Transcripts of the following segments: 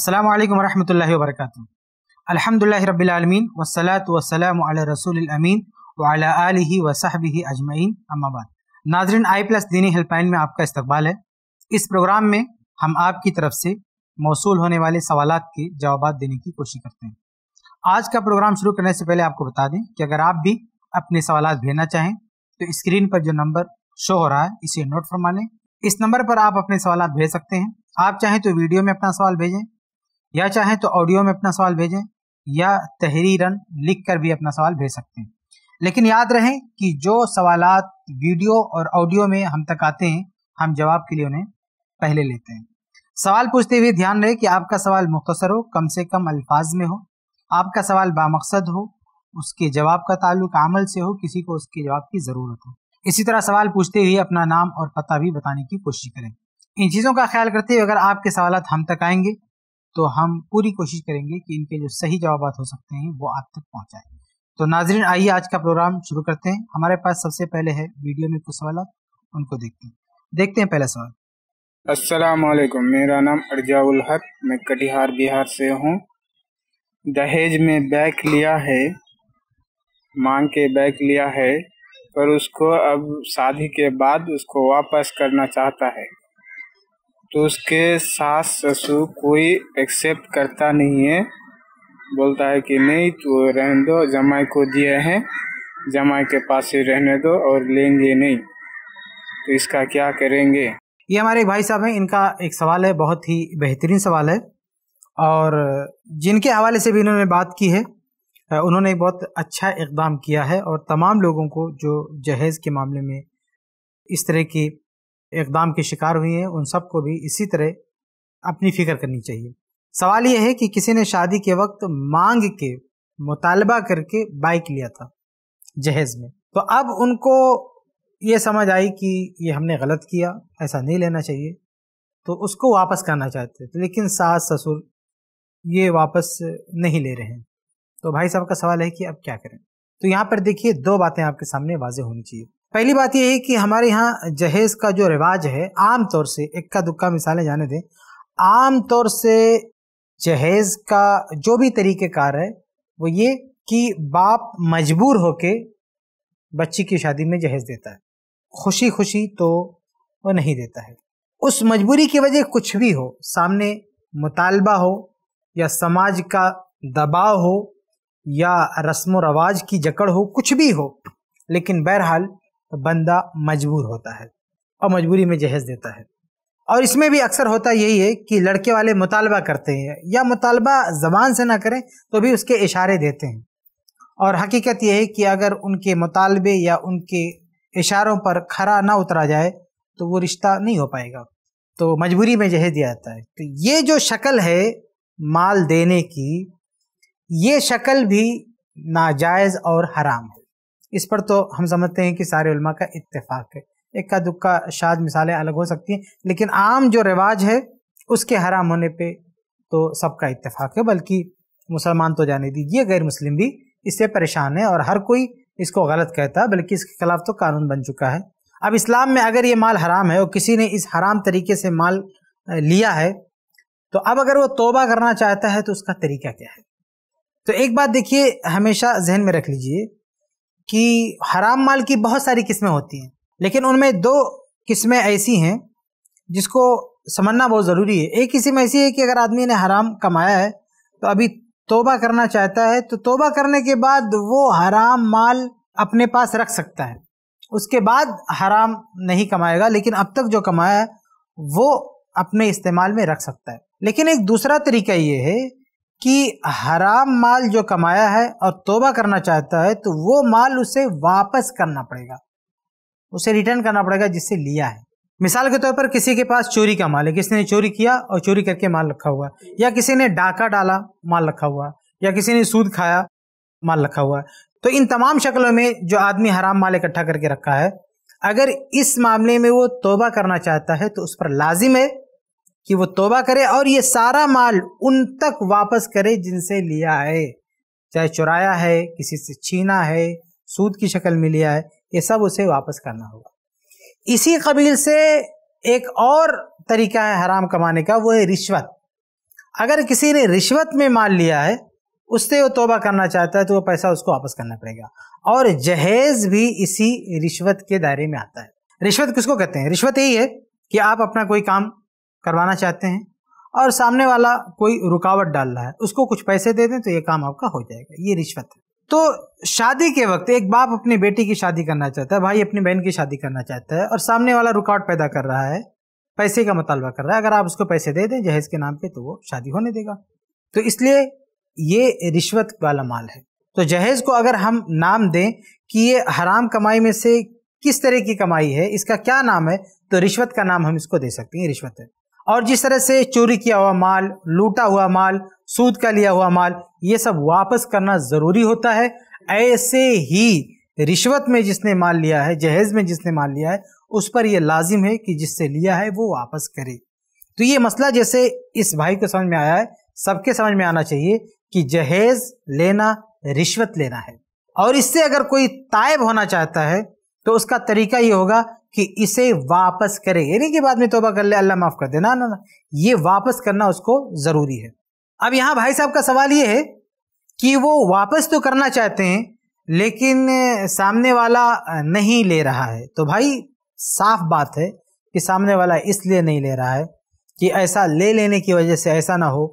अस्सलाम वालेकुम वरहमतुल्लाहि वबरकातुहू अल्हम्दुलिल्लाहि रब्बिल आलमीन वस्सलातु वस्सलामु अला रसूलिल अमीन व अला आलिहि व सहबिहि अजमईन अम्मा बाद नाजरीन आई प्लस दीनी हेल्पलाइन में आपका इस्तकबाल है इस प्रोग्राम में हम आपकी तरफ से मौसू होने वाले सवाल के जवाब देने की कोशिश करते हैं आज का प्रोग्राम शुरू करने से पहले आपको बता दें कि अगर आप भी अपने सवाल भेजना चाहें तो स्क्रीन पर जो नंबर शो हो रहा है इसे नोट फरमा लें इस नंबर पर आप अपने सवाल भेज सकते हैं आप चाहें तो वीडियो में अपना सवाल भेजें या चाहें तो ऑडियो में अपना सवाल भेजें या तहरीरन लिख कर भी अपना सवाल भेज सकते हैं लेकिन याद रहे कि जो सवाल वीडियो और ऑडियो में हम तक आते हैं हम जवाब के लिए उन्हें पहले लेते हैं सवाल पूछते हुए ध्यान रहे कि आपका सवाल मुख्तसर हो कम से कम अल्फाज में हो आपका सवाल बामकसद हो उसके जवाब का ताल्लुक अमल से हो किसी को उसके जवाब की ज़रूरत हो इसी तरह सवाल पूछते हुए अपना नाम और पता भी बताने की कोशिश करें इन चीज़ों का ख्याल करते हुए अगर आपके सवाल हम तक आएंगे तो हम पूरी कोशिश करेंगे कि इनके जो सही जवाब हो सकते हैं वो आप तक पहुँचाए तो नाजरीन आइए आज का प्रोग्राम शुरू करते हैं हमारे पास सबसे पहले है वीडियो में कुछ सवाल उनको देखते हैं देखते हैं पहला सवाल अस्सलाम वालेकुम मेरा नाम अर्जाउल हक मैं कटिहार बिहार से हूँ दहेज में बैग लिया है मांग के बैग लिया है पर उसको अब शादी के बाद उसको वापस करना चाहता है तो उसके सास ससुर कोई एक्सेप्ट करता नहीं है बोलता है कि नहीं तो रहने दो जमाई को दिए हैं जमाई के पास ही रहने दो और लेंगे नहीं तो इसका क्या करेंगे ये हमारे भाई साहब हैं इनका एक सवाल है बहुत ही बेहतरीन सवाल है और जिनके हवाले से भी इन्होंने बात की है उन्होंने बहुत अच्छा इकदाम किया है और तमाम लोगों को जो जहेज़ के मामले में इस तरह की इकदाम के शिकार हुई हैं उन सबको भी इसी तरह अपनी फिक्र करनी चाहिए सवाल यह है कि किसी ने शादी के वक्त मांग के मुतालबा करके बाइक लिया था जहेज में तो अब उनको ये समझ आई कि ये हमने गलत किया ऐसा नहीं लेना चाहिए तो उसको वापस करना चाहते थे लेकिन सास ससुर ये वापस नहीं ले रहे हैं तो भाई साहब का सवाल है कि अब क्या करें तो यहाँ पर देखिए दो बातें आपके सामने वाजह होनी चाहिए पहली बात यह है कि हमारे यहाँ जहेज का जो रिवाज है आमतौर से इक्का दुक्का मिसालें जाने दें आमतौर से जहेज का जो भी तरीके कार है वो ये कि बाप मजबूर होके बच्ची की शादी में जहेज देता है खुशी खुशी तो वो नहीं देता है उस मजबूरी की वजह कुछ भी हो सामने मुतालबा हो या समाज का दबाव हो या रस्म रवाज की जकड़ हो कुछ भी हो लेकिन बहरहाल तो बंदा मजबूर होता है और मजबूरी में जहेज देता है और इसमें भी अक्सर होता यही है कि लड़के वाले मुतालबा करते हैं या मुतालबा ज़बान से ना करें तो भी उसके इशारे देते हैं और हकीकत यह है कि अगर उनके मुतालबे या उनके इशारों पर खरा ना उतरा जाए तो वो रिश्ता नहीं हो पाएगा तो मजबूरी में जहेज दिया जाता है तो ये जो शक्ल है माल देने की ये शक्ल भी नाजायज़ और हराम है इस पर तो हम समझते हैं कि सारे उलमा का इत्तेफाक है इक्का दुक्का शायद मिसालें अलग हो सकती हैं लेकिन आम जो रिवाज है उसके हराम होने पे तो सबका इत्तेफाक है बल्कि मुसलमान तो जाने दीजिए गैर मुस्लिम भी इससे परेशान है और हर कोई इसको गलत कहता है बल्कि इसके खिलाफ तो कानून बन चुका है अब इस्लाम में अगर ये माल हराम है और किसी ने इस हराम तरीके से माल लिया है तो अब अगर वो तोबा करना चाहता है तो उसका तरीका क्या है तो एक बात देखिए हमेशा जहन में रख लीजिए कि हराम माल की बहुत सारी किस्में होती हैं लेकिन उनमें दो किस्में ऐसी हैं जिसको समझना बहुत ज़रूरी है एक किस्म ऐसी है कि अगर आदमी ने हराम कमाया है तो अभी तोबा करना चाहता है तो तोबा करने के बाद वो हराम माल अपने पास रख सकता है उसके बाद हराम नहीं कमाएगा लेकिन अब तक जो कमाया है वो अपने इस्तेमाल में रख सकता है लेकिन एक दूसरा तरीका ये है कि हराम माल जो कमाया है और तोबा करना चाहता है तो वो माल उसे वापस करना पड़ेगा उसे रिटर्न करना पड़ेगा जिससे लिया है मिसाल के तौर पर किसी के पास चोरी का माल है किसी ने चोरी किया और चोरी करके माल रखा हुआ या किसी ने डाका डाला माल रखा हुआ या किसी ने सूद खाया माल रखा हुआ तो इन तमाम शक्लों में जो आदमी हराम माल इकट्ठा करके रखा है अगर इस मामले में वो तोबा करना चाहता है तो उस पर लाजिम है कि वो तोबा करे और ये सारा माल उन तक वापस करे जिनसे लिया है चाहे चुराया है किसी से छीना है सूद की शक्ल में लिया है ये सब उसे वापस करना होगा इसी कबील से एक और तरीका है हराम कमाने का वो है रिश्वत अगर किसी ने रिश्वत में माल लिया है उससे वो तोबा करना चाहता है तो वो पैसा उसको वापस करना पड़ेगा और जहेज भी इसी रिश्वत के दायरे में आता है रिश्वत किसको कहते हैं रिश्वत यही है कि आप अपना कोई काम करवाना चाहते हैं और सामने वाला कोई रुकावट डाल रहा है उसको कुछ पैसे दे दें तो ये काम आपका हो जाएगा ये रिश्वत है तो शादी के वक्त एक बाप अपनी बेटी की शादी करना चाहता है भाई अपनी बहन की शादी करना चाहता है और सामने वाला रुकावट पैदा कर रहा है पैसे का मुतालबा कर रहा है अगर आप उसको पैसे दे दें जहेज के नाम पे तो वो शादी होने देगा तो इसलिए ये रिश्वत वाला माल है तो जहेज को अगर हम नाम दें कि ये हराम कमाई में से किस तरह की कमाई है इसका क्या नाम है तो रिश्वत का नाम हम इसको दे सकते हैं रिश्वत है और जिस तरह से चोरी किया हुआ माल लूटा हुआ माल सूद का लिया हुआ माल ये सब वापस करना ज़रूरी होता है ऐसे ही रिश्वत में जिसने माल लिया है जहेज में जिसने माल लिया है उस पर यह लाजिम है कि जिससे लिया है वो वापस करे तो ये मसला जैसे इस भाई को समझ में आया है सबके समझ में आना चाहिए कि जहेज लेना रिश्वत लेना है और इससे अगर कोई तायब होना चाहता है तो उसका तरीका ये होगा कि इसे वापस करे यानी कि बाद में तोबा कर ले अल्लाह माफ़ कर देना ना, ना ये वापस करना उसको ज़रूरी है अब यहाँ भाई साहब का सवाल ये है कि वो वापस तो करना चाहते हैं लेकिन सामने वाला नहीं ले रहा है तो भाई साफ बात है कि सामने वाला इसलिए नहीं ले रहा है कि ऐसा ले लेने की वजह से ऐसा ना हो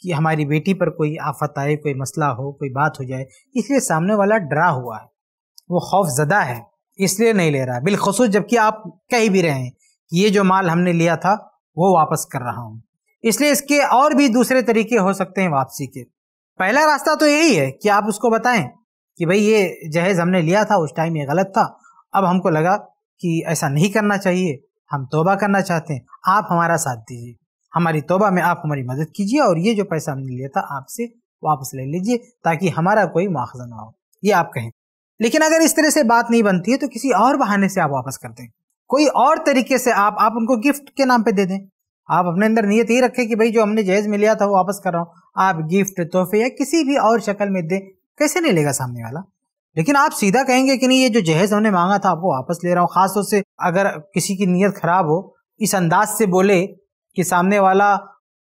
कि हमारी बेटी पर कोई आफत आए कोई मसला हो कोई बात हो जाए इसलिए सामने वाला डरा हुआ है वो खौफ ज़दा है इसलिए नहीं ले रहा बिलखसूस जबकि आप कह भी रहे हैं कि ये जो माल हमने लिया था वो वापस कर रहा हूँ इसलिए इसके और भी दूसरे तरीके हो सकते हैं वापसी के पहला रास्ता तो यही है कि आप उसको बताएं कि भाई ये जहेज़ हमने लिया था उस टाइम ये गलत था अब हमको लगा कि ऐसा नहीं करना चाहिए हम तोबा करना चाहते हैं आप हमारा साथ दीजिए हमारी तोबा में आप हमारी मदद कीजिए और ये जो पैसा हमने लिया था आपसे वापस ले लीजिए ताकि हमारा कोई मुआवजा ना हो ये आप कहें लेकिन अगर इस तरह से बात नहीं बनती है तो किसी और बहाने से आप वापस कर दें कोई और तरीके से आप आप उनको गिफ्ट के नाम पे दे दें आप अपने अंदर नीयत ये रखें कि भाई जो हमने जहेज में लिया था वो वापस कर रहा हूँ आप गिफ्ट तोहफे या किसी भी और शक्ल में दें कैसे नहीं लेगा सामने वाला लेकिन आप सीधा कहेंगे कि नहीं ये जो जहेज हमने मांगा था आपको वापस ले रहा हूँ खासतौर से अगर किसी की नीयत खराब हो इस अंदाज से बोले कि सामने वाला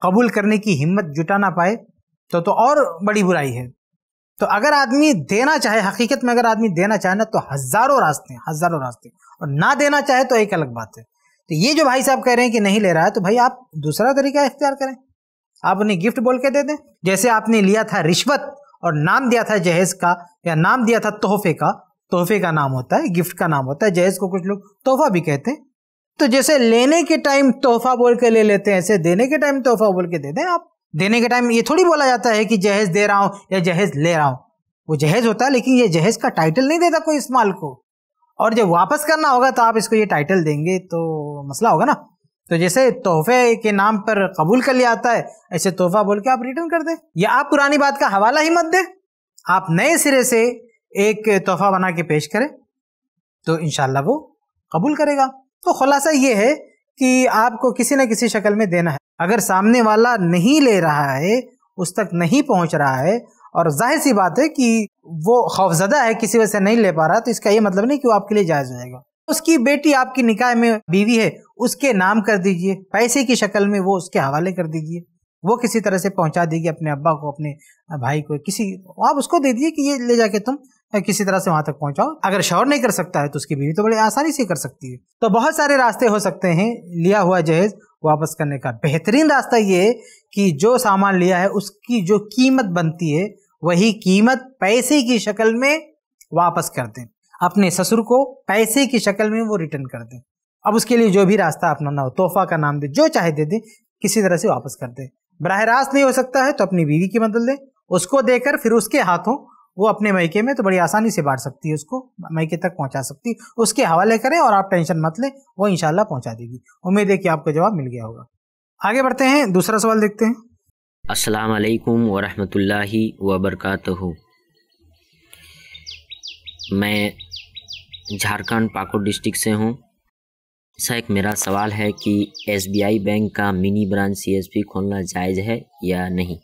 कबूल करने की हिम्मत जुटा ना पाए तो तो और बड़ी बुराई है तो अगर आदमी देना चाहे हकीकत में अगर आदमी देना चाहे ना तो हज़ारों रास्ते हैं हज़ारों रास्ते और ना देना चाहे तो एक अलग बात है तो ये जो भाई साहब कह रहे हैं कि नहीं ले रहा है तो भाई आप दूसरा तरीका इख्तियार करें आप उन्हें गिफ्ट बोल के दे दें जैसे आपने लिया था रिश्वत और नाम दिया था जहेज का या नाम दिया था तोहफे का तोहफे का नाम होता है गिफ्ट का नाम होता है जहेज को कुछ लोग तोहफा भी कहते हैं तो जैसे लेने के टाइम तोहफा बोल के ले लेते हैं ऐसे देने के टाइम तोहफा बोल के दे दें आप देने के टाइम ये थोड़ी बोला जाता है कि जहेज दे रहा हूँ या जहेज ले रहा हूँ वो जहेज होता है लेकिन ये जहेज का टाइटल नहीं देता कोई इस माल को और जब वापस करना होगा तो आप इसको ये टाइटल देंगे तो मसला होगा ना तो जैसे तोहफे के नाम पर कबूल कर लिया आता है ऐसे तोहफा बोल के आप रिटर्न कर दें या आप पुरानी बात का हवाला ही मत दें आप नए सिरे से एक तोहफा बना के पेश करें तो इन वो कबूल करेगा तो खुलासा ये है कि आपको किसी न किसी शक्ल में देना है अगर सामने वाला नहीं ले रहा है उस तक नहीं पहुंच रहा है और जाहिर सी बात है कि वो खौफजदा है किसी वजह से नहीं ले पा रहा तो इसका ये मतलब नहीं कि वो आपके लिए जायज़ हो जाएगा उसकी बेटी आपकी निकाय में बीवी है उसके नाम कर दीजिए पैसे की शक्ल में वो उसके हवाले कर दीजिए वो किसी तरह से पहुंचा देगी अपने अब्बा को अपने भाई को किसी आप उसको दे दीजिए कि ये ले जाके तुम किसी तरह से वहां तक पहुंचाओ अगर शौर नहीं कर सकता है तो उसकी बीवी तो बड़ी आसानी से कर सकती है तो बहुत सारे रास्ते हो सकते हैं लिया हुआ जहेज वापस करने का बेहतरीन रास्ता ये कि जो सामान लिया है उसकी जो कीमत बनती है वही कीमत पैसे की शक्ल में वापस कर दें अपने ससुर को पैसे की शक्ल में वो रिटर्न कर दें अब उसके लिए जो भी रास्ता अपनाना हो तोहफा का नाम दे जो चाहे दे दें किसी तरह से वापस कर दें बरह रास्त नहीं हो सकता है तो अपनी बीवी की मदद लें उसको देकर फिर उसके हाथों वो अपने मायके में तो बड़ी आसानी से बांट सकती है उसको मैके तक पहुंचा सकती है उसके हवाले करें और आप टेंशन मत लें वो इंशाल्लाह पहुंचा देगी उम्मीद है कि आपको जवाब मिल गया होगा आगे बढ़ते हैं दूसरा सवाल देखते हैं अस्सलाम वालेकुम वरहमतुल्लाहि मैं झारखंड पाकुड़ डिस्ट्रिक्ट से हूँ सर मेरा सवाल है कि एसबीआई बैंक का मिनी ब्रांच सीएसपी खोलना जायज़ है या नहीं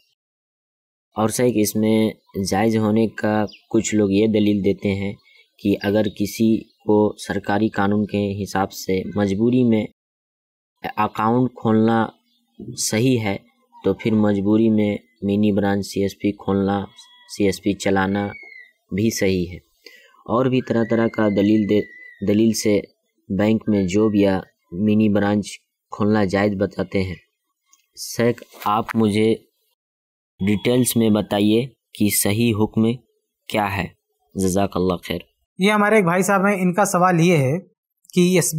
और सही इसमें जायज़ होने का कुछ लोग ये दलील देते हैं कि अगर किसी को सरकारी कानून के हिसाब से मजबूरी में अकाउंट खोलना सही है तो फिर मजबूरी में मिनी ब्रांच सीएसपी खोलना सीएसपी चलाना भी सही है और भी तरह तरह का दलील दे दलील से बैंक में जॉब या मिनी ब्रांच खोलना जायज़ बताते हैं शेख आप मुझे डिटेल्स में बताइए कि सही हुक्म क्या है जजाकल्ला खैर ये हमारे एक भाई साहब हैं इनका सवाल ये है कि एस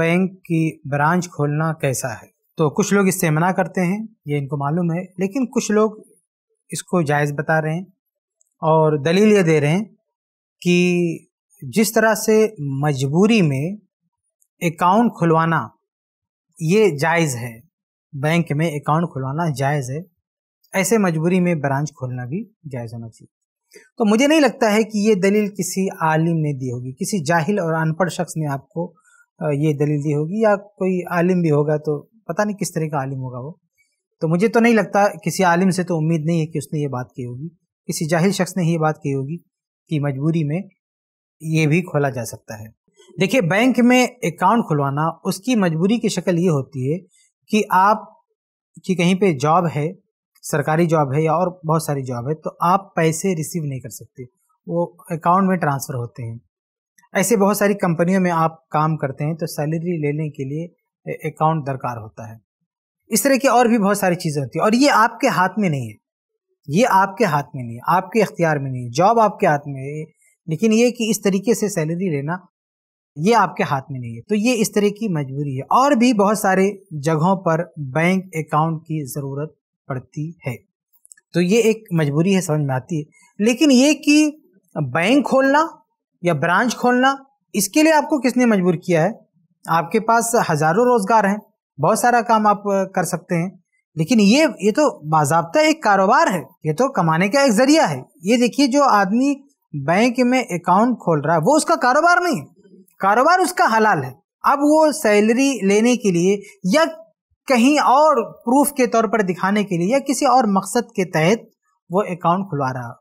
बैंक की ब्रांच खोलना कैसा है तो कुछ लोग इससे मना करते हैं ये इनको मालूम है लेकिन कुछ लोग इसको जायज़ बता रहे हैं और दलील ये दे रहे हैं कि जिस तरह से मजबूरी में अकाउंट खुलवाना ये जायज़ है बैंक में अकाउंट खुलवाना जायज़ है ऐसे मजबूरी में ब्रांच खोलना भी जायज़ होना चाहिए तो मुझे नहीं लगता है कि ये दलील किसी आलिम ने दी होगी किसी जाहिल और अनपढ़ शख्स ने आपको ये दलील दी होगी या कोई आलिम भी होगा तो पता नहीं किस तरह का आलिम होगा वो तो मुझे तो नहीं लगता किसी आलिम से तो उम्मीद नहीं है कि उसने ये बात की होगी किसी जाहिल शख्स ने ये बात की होगी कि मजबूरी में ये भी खोला जा सकता है देखिए बैंक में अकाउंट खुलवाना उसकी मजबूरी की शक्ल ये होती है कि आप की कहीं पे जॉब है सरकारी जॉब है या और बहुत सारी जॉब है तो आप पैसे रिसीव नहीं कर सकते वो अकाउंट में ट्रांसफ़र होते हैं ऐसे बहुत सारी कंपनियों में आप काम करते हैं तो सैलरी लेने के लिए अकाउंट दरकार होता है इस तरह की और भी बहुत सारी चीज़ें होती है और ये आपके हाथ में नहीं है ये आपके हाथ में नहीं है आपके अख्तियार में नहीं है जॉब आपके हाथ में है लेकिन ये कि इस तरीके से सैलरी लेना ये आपके हाथ में नहीं है तो ये इस तरह की मजबूरी है और भी बहुत सारे जगहों पर बैंक अकाउंट की ज़रूरत पड़ती है तो ये एक मजबूरी है समझ में आती है लेकिन ये कि बैंक खोलना या ब्रांच खोलना इसके लिए आपको किसने मजबूर किया है आपके पास हज़ारों रोज़गार हैं बहुत सारा काम आप कर सकते हैं लेकिन ये ये तो बाजाबता एक कारोबार है ये तो कमाने का एक जरिया है ये देखिए जो आदमी बैंक में अकाउंट खोल रहा है वो उसका कारोबार नहीं है कारोबार उसका हलाल है अब वो सैलरी लेने के लिए या कहीं और प्रूफ के तौर पर दिखाने के लिए या किसी और मकसद के तहत वो अकाउंट खुलवा रहा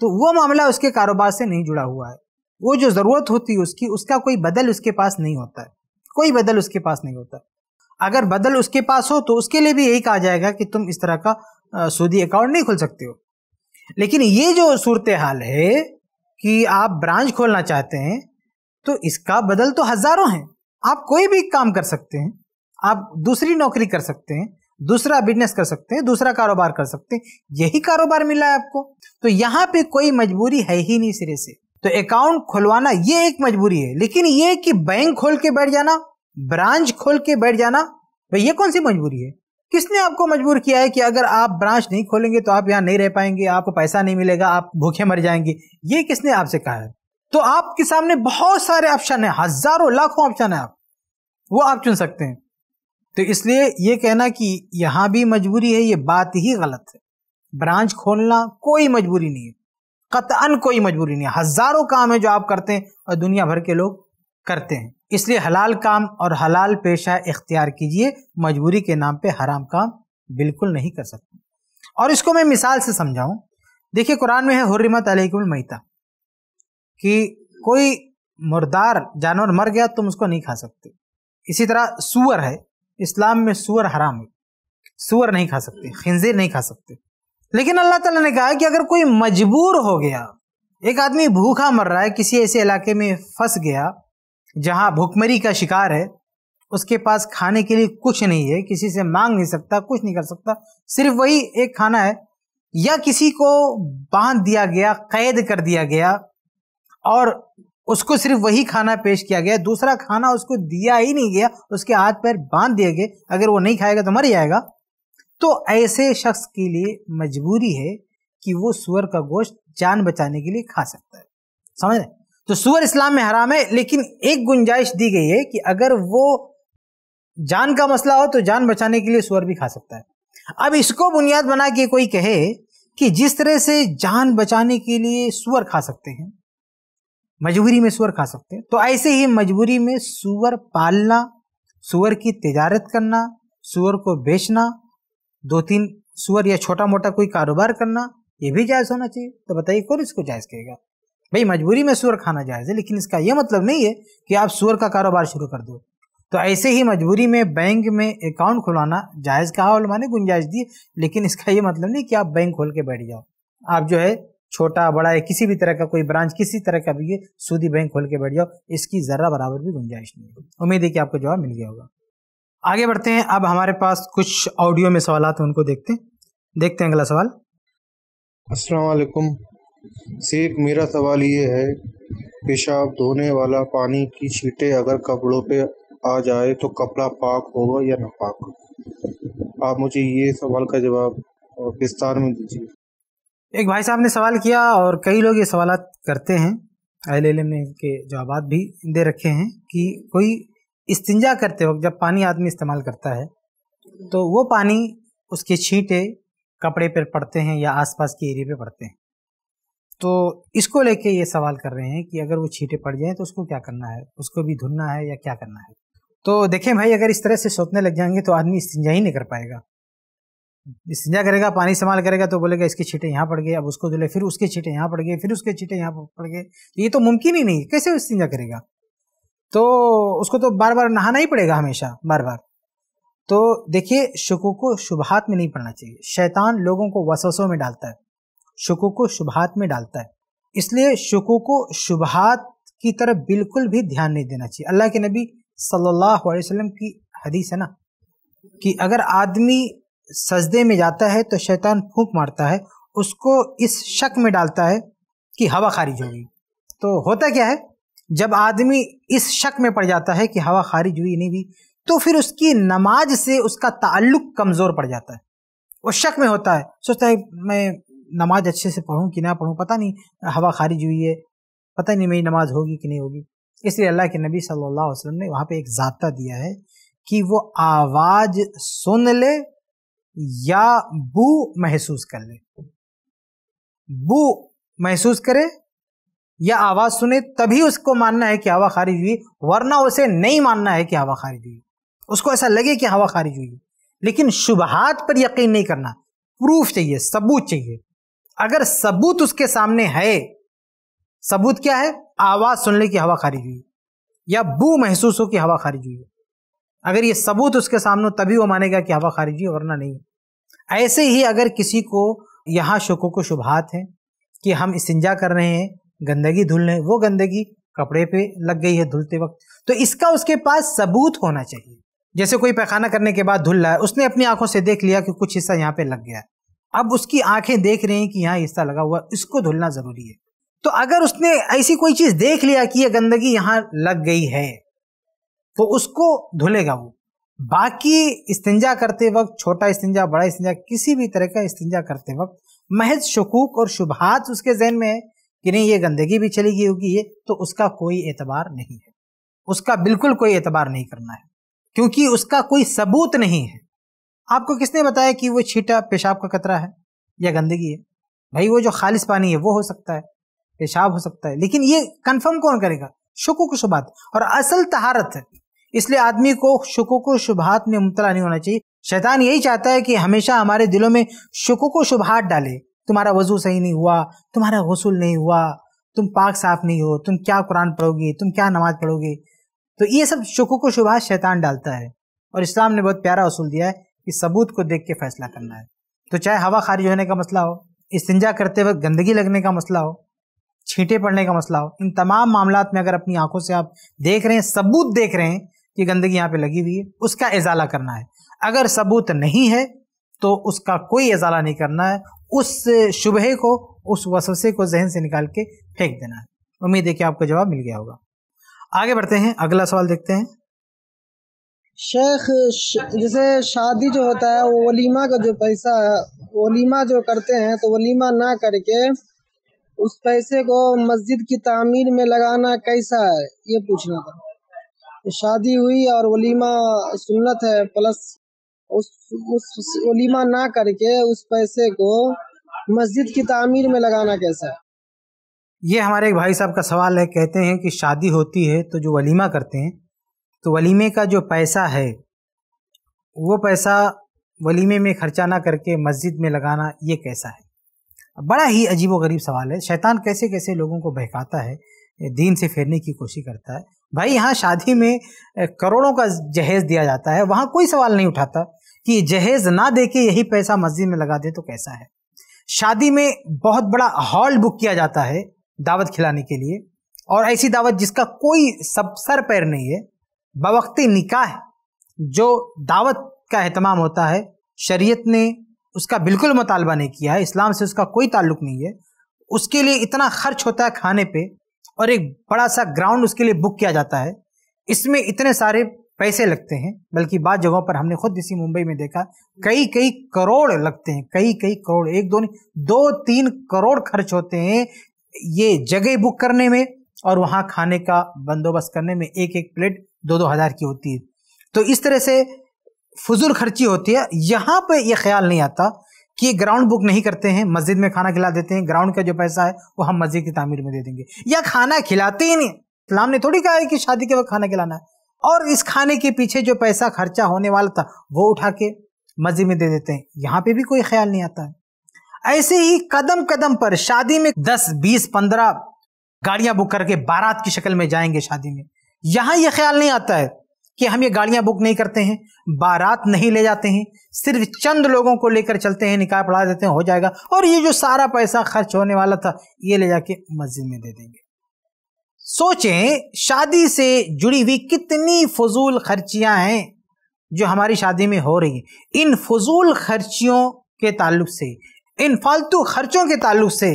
तो वो मामला उसके कारोबार से नहीं जुड़ा हुआ है वो जो ज़रूरत होती है उसकी उसका कोई बदल उसके पास नहीं होता है कोई बदल उसके पास नहीं होता अगर बदल उसके पास हो तो उसके लिए भी यही कहा जाएगा कि तुम इस तरह का सूदी अकाउंट नहीं खोल सकते हो लेकिन ये जो सूरत हाल है कि आप ब्रांच खोलना चाहते हैं तो इसका बदल तो हज़ारों हैं आप कोई भी काम कर सकते हैं आप दूसरी नौकरी कर सकते हैं दूसरा बिजनेस कर सकते हैं दूसरा कारोबार कर सकते हैं यही कारोबार मिला है आपको तो यहाँ पे कोई मजबूरी है ही नहीं सिरे से तो अकाउंट खुलवाना ये एक मजबूरी है लेकिन ये कि बैंक खोल के बैठ जाना ब्रांच खोल के बैठ जाना भाई ये कौन सी मजबूरी है किसने आपको मजबूर किया है कि अगर आप ब्रांच नहीं खोलेंगे तो आप यहाँ नहीं रह पाएंगे आपको पैसा नहीं मिलेगा आप भूखे मर जाएंगे ये किसने आपसे कहा है तो आपके सामने बहुत सारे ऑप्शन है हजारों लाखों ऑप्शन है आप वो आप चुन सकते हैं तो इसलिए ये कहना कि यहाँ भी मजबूरी है ये बात ही गलत है ब्रांच खोलना कोई मजबूरी नहीं है कतअन कोई मजबूरी नहीं है हज़ारों काम है जो आप करते हैं और दुनिया भर के लोग करते हैं इसलिए हलाल काम और हलाल पेशा इख्तियार कीजिए मजबूरी के नाम पे हराम काम बिल्कुल नहीं कर सकते और इसको मैं मिसाल से समझाऊं देखिए कुरान में है हुर्रमत मैता कि कोई मुर्दार जानवर मर गया तुम उसको नहीं खा सकते इसी तरह सुअर है इस्लाम में सुअर हराम है सुअर नहीं खा सकते खिंजीर नहीं खा सकते लेकिन अल्लाह ताला ने कहा कि अगर कोई मजबूर हो गया एक आदमी भूखा मर रहा है किसी ऐसे इलाके में फंस गया जहां भुखमरी का शिकार है उसके पास खाने के लिए कुछ नहीं है किसी से मांग नहीं सकता कुछ नहीं कर सकता सिर्फ वही एक खाना है या किसी को बांध दिया गया कैद कर दिया गया और उसको सिर्फ वही खाना पेश किया गया दूसरा खाना उसको दिया ही नहीं गया उसके हाथ पैर बांध दिए गए अगर वो नहीं खाएगा तो मर जाएगा तो ऐसे शख्स के लिए मजबूरी है कि वो सुअर का गोश्त जान बचाने के लिए खा सकता है समझ रहे तो सुअर इस्लाम में हराम है लेकिन एक गुंजाइश दी गई है कि अगर वो जान का मसला हो तो जान बचाने के लिए सुअर भी खा सकता है अब इसको बुनियाद बना के कोई कहे कि जिस तरह से जान बचाने के लिए सुअर खा सकते हैं मजबूरी में सुअर खा सकते हैं तो ऐसे ही मजबूरी में सुअर पालना सुअर की तजारत करना सुअर को बेचना दो तीन सुअर या छोटा मोटा कोई कारोबार करना ये भी जायज़ होना चाहिए तो बताइए कौन इसको जायज़ कहेगा भाई मजबूरी में सुअर खाना जायज़ है लेकिन इसका यह मतलब नहीं है कि आप सुअर का कारोबार शुरू कर दो तो ऐसे ही मजबूरी में बैंक में अकाउंट खुलवाना जायज़ कहा माने गुंजाइश दी लेकिन इसका ये मतलब नहीं कि आप बैंक खोल के बैठ जाओ आप जो है छोटा बड़ा है किसी भी तरह का कोई ब्रांच किसी तरह का भी सूदी बैंक खोल के बैठ जाओ इसकी ज़रा बराबर भी गुंजाइश नहीं है उम्मीद है कि आपको जवाब मिल गया होगा आगे बढ़ते हैं अब हमारे पास कुछ ऑडियो में सवाल हैं उनको देखते हैं देखते हैं अगला सवाल असलकुम शेख मेरा सवाल ये है पेशाब धोने वाला पानी की छीटे अगर कपड़ों पे आ जाए तो कपड़ा पाक होगा या ना पाक आप मुझे ये सवाल का जवाब विस्तार में दीजिए एक भाई साहब ने सवाल किया और कई लोग ये सवाल करते हैं एल एल एम ने इनके जवाब भी दे रखे हैं कि कोई इस्तिंजा करते वक्त जब पानी आदमी इस्तेमाल करता है तो वो पानी उसके छींटे कपड़े पर पड़ते हैं या आसपास के एरिए पे पड़ते हैं तो इसको लेके ये सवाल कर रहे हैं कि अगर वो छींटे पड़ जाएं तो उसको क्या करना है उसको भी धुलना है या क्या करना है तो देखें भाई अगर इस तरह से सोचने लग जाएंगे तो आदमी इस्तिंजा ही नहीं कर पाएगा इस्तेजा करेगा पानी इस्तेमाल करेगा तो बोलेगा इसके छीटे यहाँ पड़ गए अब उसको धुले फिर उसके छीटे यहाँ पड़ गए फिर उसके छीटे यहाँ पड़ गए तो ये तो मुमकिन ही नहीं कैसे इस्तेजा करेगा तो उसको तो बार बार नहाना ही पड़ेगा हमेशा बार बार तो देखिए शकु को शुभात में नहीं पड़ना चाहिए शैतान लोगों को वसोसों में डालता है शकु को शुभहात में डालता है इसलिए शकु को शुभहात की तरफ बिल्कुल भी ध्यान नहीं देना चाहिए अल्लाह के नबी सल्लल्लाहु अलैहि वसल्लम की हदीस है ना कि अगर आदमी सजदे में जाता है तो शैतान फूंक मारता है उसको इस शक में डालता है कि हवा खारिज होगी तो होता क्या है जब आदमी इस शक में पड़ जाता है कि हवा खारिज हुई नहीं हुई तो फिर उसकी नमाज से उसका ताल्लुक कमज़ोर पड़ जाता है वो शक में होता है सोचता है मैं नमाज अच्छे से पढ़ूं कि ना पढ़ूँ पता नहीं हवा खारिज हुई है पता नहीं मेरी नमाज होगी कि नहीं होगी इसलिए अल्लाह के नबी सल्लल्लाहु अलैहि वसल्लम ने वहाँ पे एक जाता दिया है कि वो आवाज़ सुन ले या बू महसूस कर ले बू महसूस करे या आवाज सुने तभी उसको मानना है कि हवा खारिज हुई वरना उसे नहीं मानना है कि हवा खारिज हुई उसको ऐसा लगे कि हवा खारिज हुई लेकिन शुबहात पर यकीन नहीं करना प्रूफ चाहिए सबूत चाहिए अगर सबूत उसके सामने है सबूत क्या है आवाज सुन ले कि हवा खारिज हुई या बू महसूस हो कि हवा खारिज हुई अगर ये सबूत उसके सामने तभी वो मानेगा कि हवा खारिज हुई वरना नहीं ऐसे ही अगर किसी को यहाँ शोकों को शुभात है कि हम इसंजा कर रहे हैं गंदगी धुल रहे हैं वो गंदगी कपड़े पे लग गई है धुलते वक्त तो इसका उसके पास सबूत होना चाहिए जैसे कोई पैखाना करने के बाद धुल रहा है उसने अपनी आंखों से देख लिया कि कुछ हिस्सा यहाँ पे लग गया है अब उसकी आंखें देख रही हैं कि यहाँ हिस्सा लगा हुआ इसको धुलना ज़रूरी है तो अगर उसने ऐसी कोई चीज़ देख लिया कि यह गंदगी यहाँ लग गई है तो उसको धुलेगा वो बाकी इस्तंजा करते वक्त छोटा इस्तंजा बड़ा इस्तंजा किसी भी तरह का इस्तंजा करते वक्त महज शकूक और शुबहात उसके जहन में है कि नहीं ये गंदगी भी चली गई होगी ये तो उसका कोई एतबार नहीं है उसका बिल्कुल कोई एतबार नहीं करना है क्योंकि उसका कोई सबूत नहीं है आपको किसने बताया कि वो छीटा पेशाब का कतरा है या गंदगी है भाई वो जो खालिश पानी है वो हो सकता है पेशाब हो सकता है लेकिन ये कन्फर्म कौन करेगा शकूक शुभात और असल तहारत है इसलिए आदमी को शुको को शुभात में मुबतला नहीं होना चाहिए शैतान यही चाहता है कि हमेशा हमारे दिलों में शुको को शुभात डाले तुम्हारा वजू सही नहीं हुआ तुम्हारा गसूल नहीं हुआ तुम पाक साफ नहीं हो तुम क्या कुरान पढ़ोगे तुम क्या नमाज पढ़ोगे तो ये सब शुको को शुभात शैतान डालता है और इस्लाम ने बहुत प्यारा असूल दिया है कि सबूत को देख के फैसला करना है तो चाहे हवा खारिज होने का मसला हो इस्तंजा करते वक्त गंदगी लगने का मसला हो छींटे पड़ने का मसला हो इन तमाम मामला में अगर अपनी आंखों से आप देख रहे हैं सबूत देख रहे हैं कि गंदगी यहाँ पे लगी हुई है उसका इजाला करना है अगर सबूत नहीं है तो उसका कोई इजाला नहीं करना है उस शुबहे को उस वसवसे को जहन से निकाल के फेंक देना है उम्मीद है कि आपको जवाब मिल गया होगा आगे बढ़ते हैं अगला सवाल देखते हैं शेख जैसे शादी जो होता है वो वलीमा का जो पैसा वलीमा जो करते हैं तो वलीमा ना करके उस पैसे को मस्जिद की तामीर में लगाना कैसा है ये पूछना था शादी हुई और वलीमा सुन्नत है प्लस उस उस वलीमा ना करके उस पैसे को मस्जिद की तामीर में लगाना कैसा है ये हमारे एक भाई साहब का सवाल है कहते हैं कि शादी होती है तो जो वलीमा करते हैं तो वलीमे का जो पैसा है वो पैसा वलीमे में खर्चा ना करके मस्जिद में लगाना ये कैसा है बड़ा ही अजीब व गरीब सवाल है शैतान कैसे कैसे लोगों को बहकाता है दीन से फेरने की कोशिश करता है भाई यहाँ शादी में करोड़ों का जहेज दिया जाता है वहां कोई सवाल नहीं उठाता कि जहेज ना दे के यही पैसा मस्जिद में लगा दे तो कैसा है शादी में बहुत बड़ा हॉल बुक किया जाता है दावत खिलाने के लिए और ऐसी दावत जिसका कोई सब सर पैर नहीं है बवकती निकाह जो दावत का अहतमाम होता है शरीयत ने उसका बिल्कुल मुतालबा नहीं किया है इस्लाम से उसका कोई ताल्लुक नहीं है उसके लिए इतना खर्च होता है खाने पे और एक बड़ा सा ग्राउंड उसके लिए बुक किया जाता है इसमें इतने सारे पैसे लगते हैं बल्कि बाद जगहों पर हमने खुद इसी मुंबई में देखा कई कई करोड़ लगते हैं कई कई करोड़ एक दो दो तीन करोड़ खर्च होते हैं ये जगह बुक करने में और वहाँ खाने का बंदोबस्त करने में एक एक प्लेट दो दो हज़ार की होती है तो इस तरह से फजूल खर्ची होती है यहाँ पर यह ख्याल नहीं आता कि ग्राउंड बुक नहीं करते हैं मस्जिद में खाना खिला देते हैं ग्राउंड का जो पैसा है वो हम मस्जिद की तामीर में दे देंगे या खाना खिलाते ही नहीं इस्लाम ने थोड़ी कहा है कि शादी के वक्त खाना खिलाना है और इस खाने के पीछे जो पैसा खर्चा होने वाला था वो उठा के मस्जिद में दे देते हैं यहाँ पे भी कोई ख्याल नहीं आता है ऐसे ही कदम कदम पर शादी में दस बीस पंद्रह गाड़ियां बुक करके बारात की शक्ल में जाएंगे शादी में यहां ये ख्याल नहीं आता है कि हम ये गाड़ियां बुक नहीं करते हैं बारात नहीं ले जाते हैं सिर्फ चंद लोगों को लेकर चलते हैं निकाह पढ़ा देते हैं हो जाएगा और ये जो सारा पैसा खर्च होने वाला था ये ले जाके मस्जिद में दे देंगे सोचें शादी से जुड़ी हुई कितनी फजूल खर्चियां हैं जो हमारी शादी में हो रही हैं इन फजूल खर्चियों के ताल्लुक से इन फालतू खर्चों के ताल्लुक से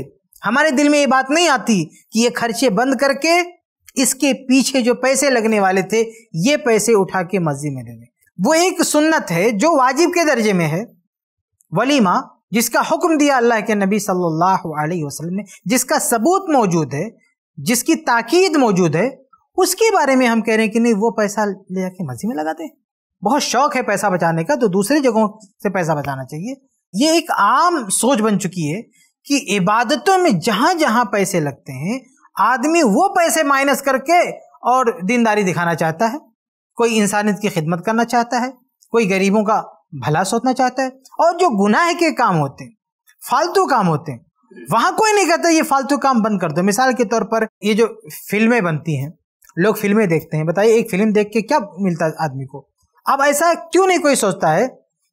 हमारे दिल में ये बात नहीं आती कि ये खर्चे बंद करके इसके पीछे जो पैसे लगने वाले थे ये पैसे उठा के मस्जिद में दे दें वो एक सुन्नत है जो वाजिब के दर्जे में है वलीमा जिसका हुक्म दिया अल्लाह के नबी सल्लल्लाहु अलैहि वसल्लम ने जिसका सबूत मौजूद है जिसकी ताकीद मौजूद है उसके बारे में हम कह रहे हैं कि नहीं वो पैसा ले जाके मस्जिद में लगाते हैं बहुत शौक है पैसा बचाने का तो दूसरी जगहों से पैसा बचाना चाहिए ये एक आम सोच बन चुकी है कि इबादतों में जहाँ जहां पैसे लगते हैं आदमी वो पैसे माइनस करके और दीनदारी दिखाना चाहता है कोई इंसानियत की खिदमत करना चाहता है कोई गरीबों का भला सोचना चाहता है और जो गुनाह के काम होते हैं फालतू काम होते हैं वहां कोई नहीं कहता ये फालतू काम बंद कर दो मिसाल के तौर पर ये जो फिल्में बनती हैं लोग फिल्में देखते हैं बताइए एक फिल्म देख के क्या मिलता है आदमी को अब ऐसा क्यों नहीं कोई सोचता है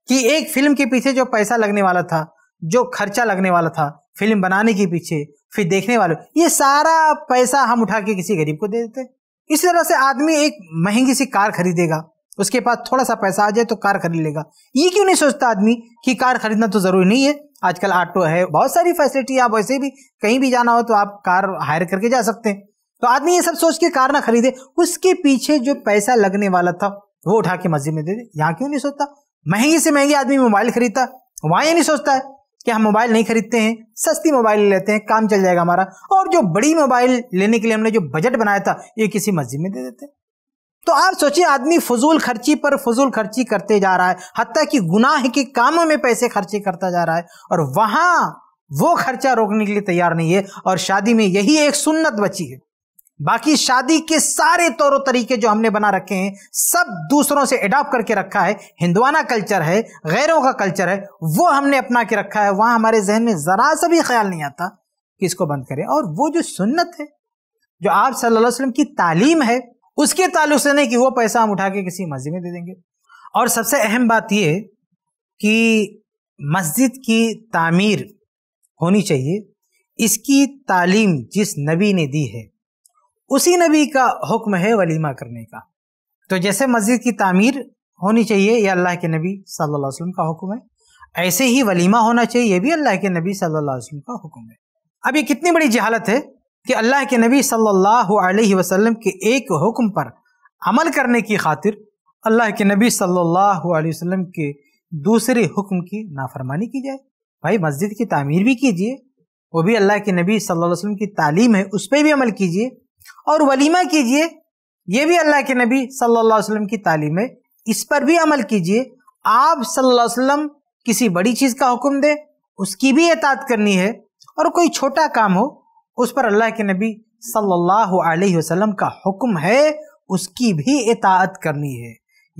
कि एक फिल्म के पीछे जो पैसा लगने वाला था जो खर्चा लगने वाला था फिल्म बनाने के पीछे फिर देखने वालों ये सारा पैसा हम उठा के किसी गरीब को दे देते इस तरह से आदमी एक महंगी सी कार खरीदेगा उसके पास थोड़ा सा पैसा आ जाए तो कार खरीद लेगा ये क्यों नहीं सोचता आदमी कि कार खरीदना तो ज़रूरी नहीं है आजकल ऑटो है बहुत सारी फैसिलिटी आप वैसे भी कहीं भी जाना हो तो आप कार हायर करके जा सकते हैं तो आदमी ये सब सोच के कार ना खरीदे उसके पीछे जो पैसा लगने वाला था वो उठा के मस्जिद में दे दे यहाँ क्यों नहीं सोचता महंगी से महंगी आदमी मोबाइल खरीदता वहां ये नहीं सोचता है कि हम मोबाइल नहीं खरीदते हैं सस्ती मोबाइल लेते हैं काम चल जाएगा हमारा और जो बड़ी मोबाइल लेने के लिए हमने जो बजट बनाया था ये किसी मस्जिद में दे देते हैं तो आप सोचिए आदमी फजूल खर्ची पर फजूल खर्ची करते जा रहा है हती कि गुनाह के कामों में पैसे खर्चे करता जा रहा है और वहां वो खर्चा रोकने के लिए तैयार नहीं है और शादी में यही एक सुन्नत बची है बाकी शादी के सारे तौर तरीके जो हमने बना रखे हैं सब दूसरों से अडॉप्ट करके रखा है हिंदवाना कल्चर है गैरों का कल्चर है वो हमने अपना के रखा है वहाँ हमारे जहन में ज़रा सा भी ख्याल नहीं आता कि इसको बंद करें और वो जो सुन्नत है जो आप सल्लल्लाहु अलैहि वसल्लम की तालीम है उसके ताल्लुक से नहीं कि वो पैसा हम उठा के किसी मस्जिद में दे देंगे और सबसे अहम बात ये कि मस्जिद की तामीर होनी चाहिए इसकी तालीम जिस नबी ने दी है उसी नबी का हुक्म है वलीमा करने का तो जैसे मस्जिद की तामीर होनी चाहिए यह अल्लाह के नबी सल्लल्लाहु अलैहि वसल्लम का हुक्म है ऐसे ही वलीमा होना चाहिए यह भी अल्लाह के नबी सल्लल्लाहु अलैहि वसल्लम का हुक्म है अब ये कितनी बड़ी जहालत है कि अल्लाह के नबी सल्लल्लाहु अलैहि वसल्लम के एक हुक्म पर अमल करने की खातिर अल्लाह के नबी सल्लल्लाहु अलैहि वसल्लम के दूसरे हुक्म की नाफरमानी की जाए भाई मस्जिद की तामीर भी कीजिए वो भी अल्लाह के नबी सल्लल्लाहु अलैहि वसल्लम की तालीम है उस पर भी अमल कीजिए और वलीमा कीजिए यह भी अल्लाह के नबी सल्लल्लाहु अलैहि वसल्लम की तालीम है इस पर भी अमल कीजिए आप सल्लल्लाहु अलैहि वसल्लम किसी बड़ी चीज़ का हुक्म दें उसकी भी एतात करनी है और कोई छोटा काम हो उस पर अल्लाह के नबी सल्लल्लाहु अलैहि वसल्लम का हुक्म है उसकी भी इतात करनी है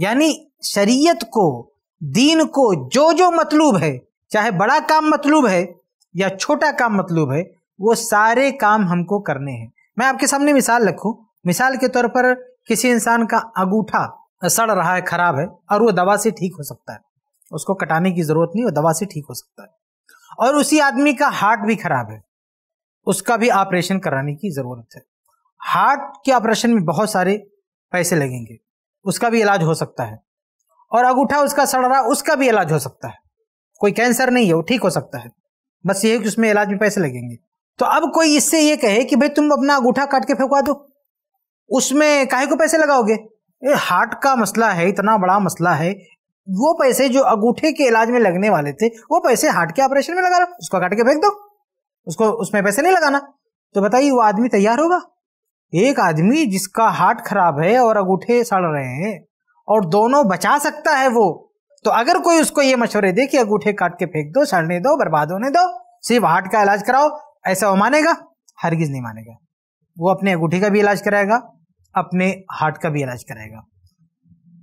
यानी शरीयत को दीन को जो जो मतलूब है चाहे बड़ा काम मतलूब है या छोटा काम मतलूब है वो सारे काम हमको करने हैं मैं आपके सामने मिसाल रखू मिसाल के तौर पर किसी इंसान का अंगूठा सड़ रहा है खराब है और वो दवा से ठीक हो सकता है उसको कटाने की जरूरत नहीं वो दवा से ठीक हो सकता है और उसी आदमी का हार्ट भी खराब है उसका भी ऑपरेशन कराने की जरूरत है हार्ट के ऑपरेशन में बहुत सारे पैसे लगेंगे उसका भी इलाज हो सकता है और अंगूठा उसका सड़ रहा उसका भी इलाज हो सकता है कोई कैंसर नहीं है वो ठीक हो सकता है बस यही कि उसमें इलाज में पैसे लगेंगे तो अब कोई इससे ये कहे कि भाई तुम अपना अंगूठा काट के फेंकवा दो उसमें काहे को पैसे लगाओगे ये हार्ट का मसला है इतना बड़ा मसला है वो पैसे जो अंगूठे के इलाज में लगने वाले थे वो पैसे हार्ट के ऑपरेशन में लगा लो उसको काट के फेंक दो उसको उसमें पैसे नहीं लगाना तो बताइए वो आदमी तैयार होगा एक आदमी जिसका हार्ट खराब है और अंगूठे सड़ रहे हैं और दोनों बचा सकता है वो तो अगर कोई उसको ये मशवरे दे कि अंगूठे काट के फेंक दो सड़ने दो बर्बाद होने दो सिर्फ हार्ट का इलाज कराओ ऐसा वो मानेगा हरगिज़ नहीं मानेगा वो अपने अंगूठे का भी इलाज कराएगा अपने हार्ट का भी इलाज कराएगा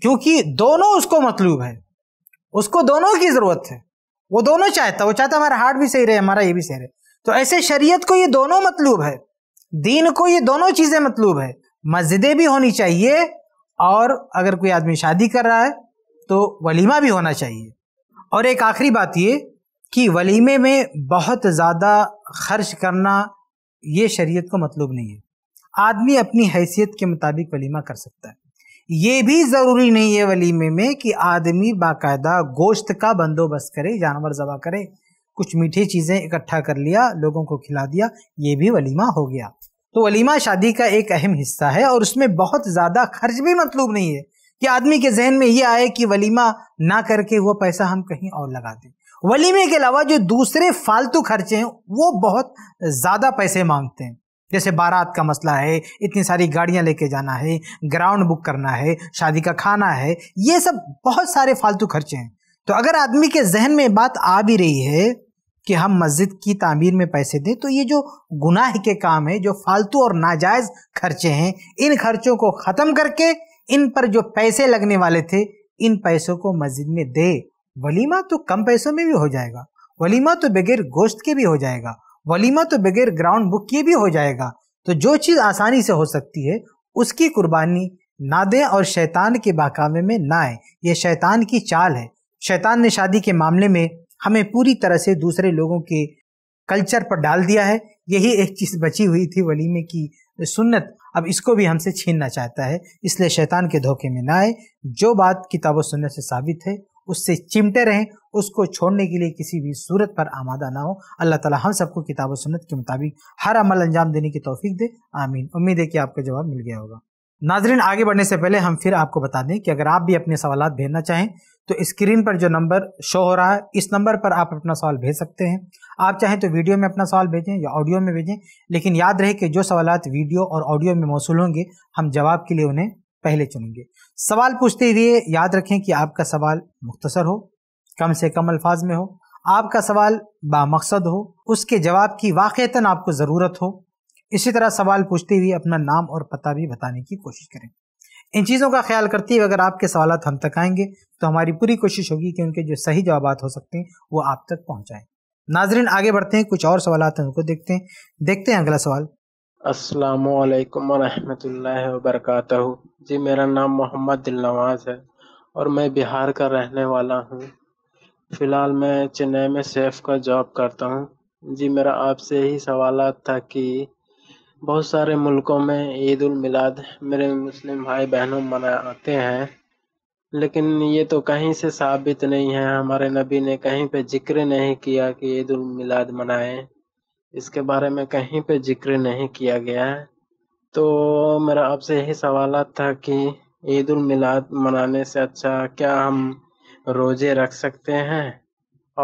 क्योंकि दोनों उसको मतलूब है उसको दोनों की ज़रूरत है वो दोनों चाहता वो चाहता है हमारा हार्ट भी सही रहे हमारा ये भी सही रहे तो ऐसे शरीयत को ये दोनों मतलूब है दीन को ये दोनों चीज़ें मतलूब है मस्जिदें भी होनी चाहिए और अगर कोई आदमी शादी कर रहा है तो वलीमा भी होना चाहिए और एक आखिरी बात ये कि वलीमे में बहुत ज़्यादा खर्च करना ये शरीयत को मतलूब नहीं है आदमी अपनी हैसियत के मुताबिक वलीमा कर सकता है ये भी ज़रूरी नहीं है वलीमे में कि आदमी बाकायदा गोश्त का बंदोबस्त करे जानवर जबा करे कुछ मीठी चीज़ें इकट्ठा कर लिया लोगों को खिला दिया ये भी वलीमा हो गया तो वलीमा शादी का एक अहम हिस्सा है और उसमें बहुत ज़्यादा खर्च भी मतलूब नहीं है कि आदमी के जहन में ये आए कि वलीमा ना करके वो पैसा हम कहीं और लगा दें वलीमे के अलावा जो दूसरे फालतू खर्चे हैं वो बहुत ज़्यादा पैसे मांगते हैं जैसे बारात का मसला है इतनी सारी गाड़ियाँ लेके जाना है ग्राउंड बुक करना है शादी का खाना है ये सब बहुत सारे फालतू खर्चे हैं तो अगर आदमी के जहन में बात आ भी रही है कि हम मस्जिद की तामीर में पैसे दें तो ये जो गुनाह के काम है जो फालतू और नाजायज़ खर्चे हैं इन खर्चों को ख़त्म करके इन पर जो पैसे लगने वाले थे इन पैसों को मस्जिद में दे वलीमा तो कम पैसों में भी हो जाएगा वलीमा तो बगैर गोश्त के भी हो जाएगा वलीमा तो बगैर ग्राउंड बुक के भी हो जाएगा तो जो चीज़ आसानी से हो सकती है उसकी कुर्बानी ना दें और शैतान के बहकावे में ना आए ये शैतान की चाल है शैतान ने शादी के मामले में हमें पूरी तरह से दूसरे लोगों के कल्चर पर डाल दिया है यही एक चीज़ बची हुई थी वलीमे की सुन्नत अब इसको भी हमसे छीनना चाहता है इसलिए शैतान के धोखे में ना आए जो बात किताबों सुनने से साबित है उससे चिमटे रहें उसको छोड़ने के लिए किसी भी सूरत पर आमादा ना हो अल्लाह ताला हम सबको किताब और सुन्नत के मुताबिक हर अमल अंजाम देने की तौफीक दे आमीन उम्मीद है कि आपका जवाब मिल गया होगा नाजरीन आगे बढ़ने से पहले हम फिर आपको बता दें कि अगर आप भी अपने सवाल भेजना चाहें तो स्क्रीन पर जो नंबर शो हो रहा है इस नंबर पर आप अपना सवाल भेज सकते हैं आप चाहें तो वीडियो में अपना सवाल भेजें या ऑडियो में भेजें लेकिन याद रहे कि जो सवाल वीडियो और ऑडियो में मौसू होंगे हम जवाब के लिए उन्हें पहले चुनेंगे सवाल पूछते हुए याद रखें कि आपका सवाल मुख्तसर हो कम से कम अल्फाज में हो आपका सवाल बामकसद हो उसके जवाब की वाक़ता आपको ज़रूरत हो इसी तरह सवाल पूछते हुए अपना नाम और पता भी बताने की कोशिश करें इन चीज़ों का ख्याल करते हुए अगर आपके सवाल हम तक आएंगे तो हमारी पूरी कोशिश होगी कि उनके जो सही जवाब हो सकते हैं वो आप तक पहुँचाएँ नाजरीन आगे बढ़ते हैं कुछ और सवाल उनको देखते हैं देखते हैं अगला सवाल अस्सलाम रहमतुल्लाह वबरकत जी मेरा नाम मोहम्मद दिलनवाज है और मैं बिहार का रहने वाला हूँ फ़िलहाल मैं चेन्नई में सेफ का जॉब करता हूँ जी मेरा आपसे यही सवाल था कि बहुत सारे मुल्कों में ईद मिलाद मेरे मुस्लिम भाई बहनों मनाते हैं लेकिन ये तो कहीं से साबित नहीं है हमारे नबी ने कहीं पे जिक्र नहीं किया कि ईद मिलाद मनाएं इसके बारे में कहीं पे जिक्र नहीं किया गया है तो मेरा आपसे यही सवाल था कि ईद उल मिलाद मनाने से अच्छा क्या हम रोजे रख सकते हैं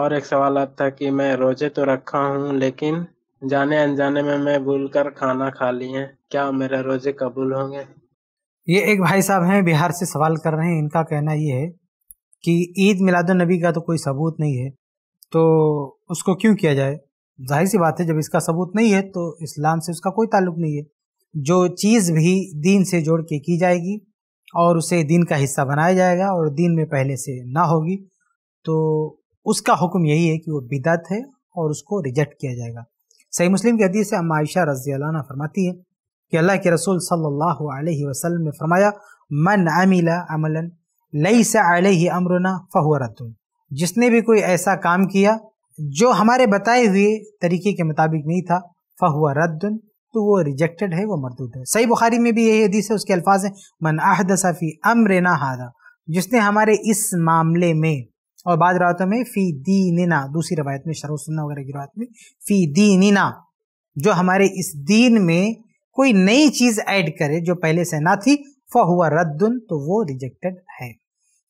और एक सवाल था कि मैं रोजे तो रखा हूँ लेकिन जाने अनजाने में मैं भूल कर खाना खा लिए क्या मेरे रोजे कबूल होंगे ये एक भाई साहब हैं बिहार से सवाल कर रहे हैं इनका कहना ये है कि ईद मिलाद नबी का तो कोई सबूत नहीं है तो उसको क्यों किया जाए जाहिर सी बात है जब इसका सबूत नहीं है तो इस्लाम से उसका कोई ताल्लुक नहीं है जो चीज़ भी दीन से जोड़ के की जाएगी और उसे दीन का हिस्सा बनाया जाएगा और दीन में पहले से ना होगी तो उसका हुक्म यही है कि वो बिदत है और उसको रिजेक्ट किया जाएगा सही मुस्लिम की हदीस से अम्मा आयशा रजी अल्लाह फरमाती है कि अल्लाह के रसूल सल्लल्लाहु अलैहि वसल्लम ने फरमाया मन अमिला अमलन लई से अमरुना अमरना फ़हुरतुन जिसने भी कोई ऐसा काम किया जो हमारे बताए हुए तरीके के मुताबिक नहीं था फ़हुआ रद्द तो वो रिजेक्टेड है वो मरदूद है सही बुखारी में भी यही हदीस है उसके अल्फाज हैं मन अमर अमरना हादा जिसने हमारे इस मामले में और बाद रातों में फ़ी दीनिना दूसरी रवायत में शरो सुन्ना वगैरह की रवायत में फ़ी दीनिना जो हमारे इस दीन में कोई नई चीज़ ऐड करे जो पहले से ना थी फ़हुआ रद्दन तो वो रिजेक्टेड है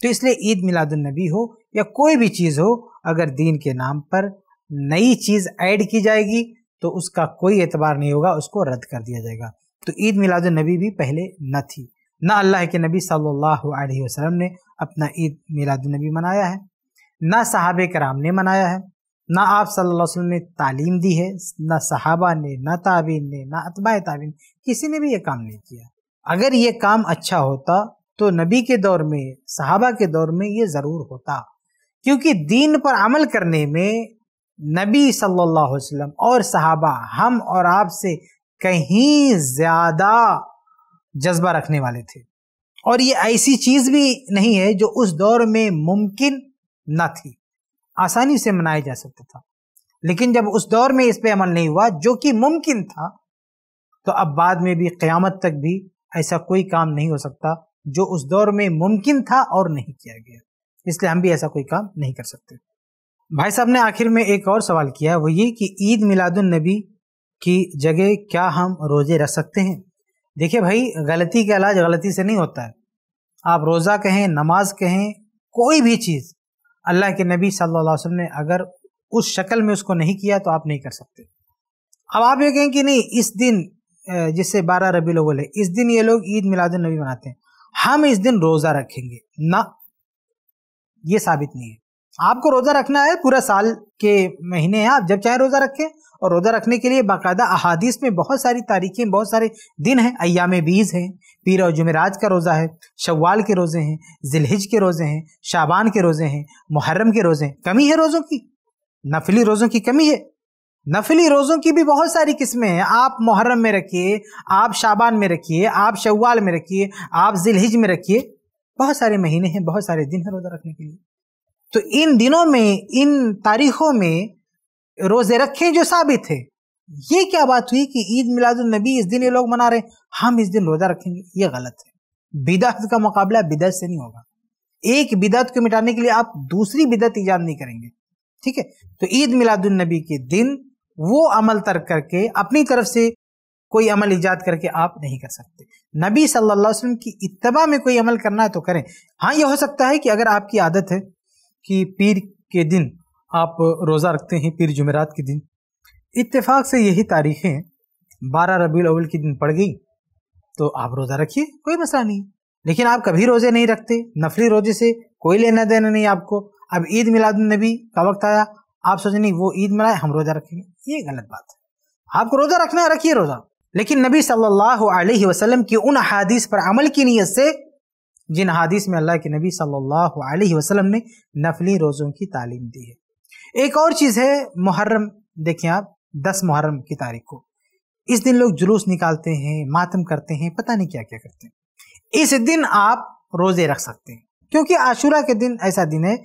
तो इसलिए ईद मिलादुलनबी हो या कोई भी चीज़ हो अगर दीन के नाम पर नई चीज़ ऐड की जाएगी तो उसका कोई एतबार नहीं होगा उसको रद्द कर दिया जाएगा तो ईद मिलाद नबी भी पहले न थी न अल्लाह के नबी सल्लल्लाहु अलैहि वसल्लम ने अपना ईद मिलाद नबी मनाया है ना साहब कराम ने मनाया है ना आप सल्लल्लाहु अलैहि वसल्लम ने तालीम दी है ना सहाबा ने ना ताबीन ने ना अतबा ताबीन किसी ने भी ये काम नहीं किया अगर ये काम अच्छा होता तो नबी के दौर में सहाबा के दौर में ये ज़रूर होता क्योंकि दीन पर अमल करने में नबी सल्लल्लाहु अलैहि वसल्लम और सहाबा हम और आप से कहीं ज़्यादा जज्बा रखने वाले थे और ये ऐसी चीज़ भी नहीं है जो उस दौर में मुमकिन न थी आसानी से मनाया जा सकता था लेकिन जब उस दौर में इस पर अमल नहीं हुआ जो कि मुमकिन था तो अब बाद में भी क़यामत तक भी ऐसा कोई काम नहीं हो सकता जो उस दौर में मुमकिन था और नहीं किया गया इसलिए हम भी ऐसा कोई काम नहीं कर सकते भाई साहब ने आखिर में एक और सवाल किया वो ये कि ईद मिलादुलनबी की जगह क्या हम रोज़े रख सकते हैं देखिए भाई गलती का इलाज गलती से नहीं होता है आप रोज़ा कहें नमाज कहें कोई भी चीज़ अल्लाह के नबी सल्लल्लाहु अलैहि वसल्लम ने अगर उस शक्ल में उसको नहीं किया तो आप नहीं कर सकते अब आप ये कहें कि नहीं इस दिन जिससे बारह रबी लोग बोले इस दिन ये लोग ईद मिलादुलनबी मनाते हैं हम इस दिन रोज़ा रखेंगे ना ये साबित नहीं है आपको रोज़ा रखना है पूरा साल के महीने हैं आप जब चाहे रोज़ा रखें और रोज़ा रखने के लिए बाकायदा अहादीस में बहुत सारी तारीखें बहुत सारे दिन हैं अयाम बीज हैं पीर और जुमेराज का रोज़ा है शव्वाल के रोज़े हैं जिलहिज के रोज़े हैं शाबान के रोज़े हैं मुहर्रम के रोज़े हैं कमी है रोज़ों की नफली रोज़ों की कमी है नफली रोज़ों की भी बहुत सारी किस्में हैं आप मुहर्रम में रखिए आप शाबान में रखिए आप शव्वाल में रखिए आप जिलहिज में रखिए बहुत सारे महीने हैं बहुत सारे दिन हैं रोज़ा रखने के लिए तो इन दिनों में इन तारीखों में रोज़े रखे जो साबित है ये क्या बात हुई कि ईद मिलादुलनबी इस दिन ये लोग मना रहे हैं हम इस दिन रोज़ा रखेंगे ये गलत है बिदत का मुकाबला बिदत से नहीं होगा एक बिदत को मिटाने के लिए आप दूसरी बिदत ईजाद नहीं करेंगे ठीक है तो ईद मिलादुलनबी के दिन वो अमल तर्क करके अपनी तरफ से कोई अमल ईजाद करके आप नहीं कर सकते नबी सल्लल्लाहु अलैहि वसल्लम की इतबा में कोई अमल करना है तो करें हाँ यह हो सकता है कि अगर आपकी आदत है कि पीर के दिन आप रोज़ा रखते हैं पीर जुमेरात के दिन इतफाक से यही तारीखें बारह रबी अवल के दिन पड़ गई तो आप रोज़ा रखिए कोई मसला नहीं लेकिन आप कभी रोज़े नहीं रखते नफली रोज़े से कोई लेना देना नहीं आपको अब ईद मिलाद नबी का वक्त आया आप सोच नहीं वो ईद मिलाए हम रोज़ा रखेंगे ये गलत बात है आपको रोज़ा रखना है रखिए रोज़ा लेकिन नबी सल्लल्लाहु अलैहि वसल्लम की उन अहादीस पर अमल की नीयत से जिन हादीस में अल्लाह के नबी सल्लल्लाहु अलैहि वसल्लम ने नफली रोज़ों की तालीम दी है एक और चीज़ है मुहर्रम देखें आप दस मुहर्रम की तारीख को इस दिन लोग जुलूस निकालते हैं मातम करते हैं पता नहीं क्या क्या करते हैं इस दिन आप रोज़े रख सकते हैं क्योंकि आशूरा के दिन ऐसा दिन है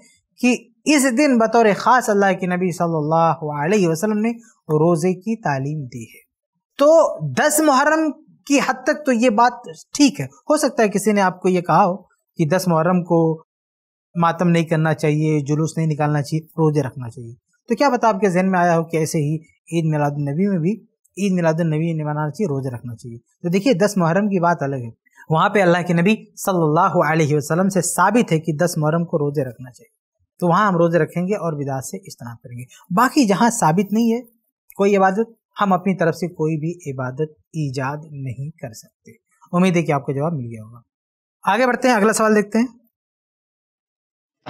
कि इस दिन बतौर ख़ास अल्लाह के नबी सल्लल्लाहु अलैहि वसल्लम ने रोज़े की तालीम दी है तो दस मुहर्रम की हद तक तो ये बात ठीक है हो सकता है किसी ने आपको ये कहा हो कि दस मुहर्रम को मातम नहीं करना चाहिए जुलूस नहीं निकालना चाहिए रोजे रखना चाहिए तो क्या पता आपके जहन में आया हो कि ऐसे ही ईद मिलादुलनबी में भी ईद मिलादुलनबी मनाना चाहिए रोजे रखना चाहिए तो देखिए दस मुहर्रम की बात अलग है वहाँ पे अल्लाह के नबी सल्लल्लाहु अलैहि वसल्लम से साबित है कि दस मुहर्रम को रोजे रखना चाहिए तो वहाँ हम रोजे रखेंगे और विदा से इज्तना करेंगे बाकी जहाँ साबित नहीं है कोई इबादत हम अपनी तरफ से कोई भी इबादत ईजाद नहीं कर सकते उम्मीद है कि आपको जवाब मिल गया होगा आगे बढ़ते हैं अगला सवाल देखते हैं